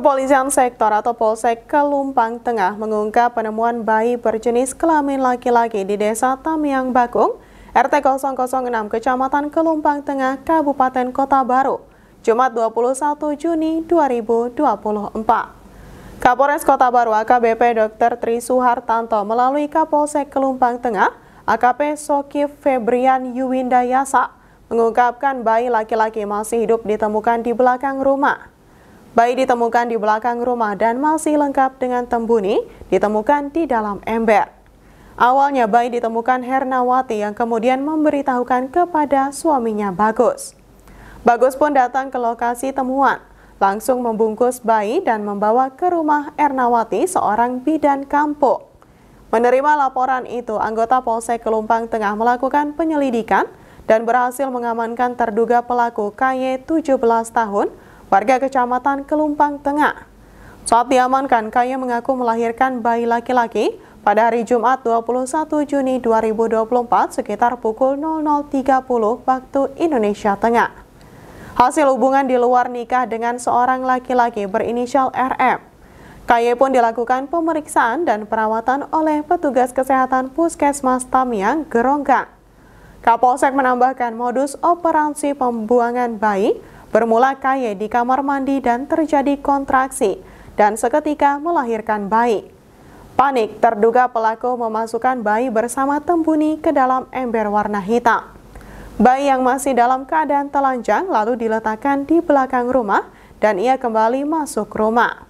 Kepolisian sektor atau Polsek Kelumpang Tengah mengungkap penemuan bayi berjenis kelamin laki-laki di Desa Tamiang Bakung, RT 006 Kecamatan Kelumpang Tengah, Kabupaten Kota Baru, Jumat 21 Juni 2024. Kapolres Kota Baru AKBP Dr. Tri Suhartanto melalui Kapolsek Kelumpang Tengah, AKP Sokif Febrian Yuwinda Yasa, mengungkapkan bayi laki-laki masih hidup ditemukan di belakang rumah. Bayi ditemukan di belakang rumah dan masih lengkap dengan tembuni ditemukan di dalam ember. Awalnya bayi ditemukan Hernawati yang kemudian memberitahukan kepada suaminya Bagus. Bagus pun datang ke lokasi temuan, langsung membungkus bayi dan membawa ke rumah Hernawati seorang bidan kampung. Menerima laporan itu, anggota Polsek Kelumpang Tengah melakukan penyelidikan dan berhasil mengamankan terduga pelaku KY 17 tahun warga kecamatan Kelumpang Tengah. Saat diamankan, Kaya mengaku melahirkan bayi laki-laki pada hari Jumat 21 Juni 2024 sekitar pukul 00.30 waktu Indonesia Tengah. Hasil hubungan di luar nikah dengan seorang laki-laki berinisial RM. Kaye pun dilakukan pemeriksaan dan perawatan oleh petugas kesehatan Puskesmas Tamiang, Geronggang. Kapolsek menambahkan modus operasi pembuangan bayi bermula kaye di kamar mandi dan terjadi kontraksi dan seketika melahirkan bayi. Panik, terduga pelaku memasukkan bayi bersama tembuni ke dalam ember warna hitam. Bayi yang masih dalam keadaan telanjang lalu diletakkan di belakang rumah dan ia kembali masuk rumah.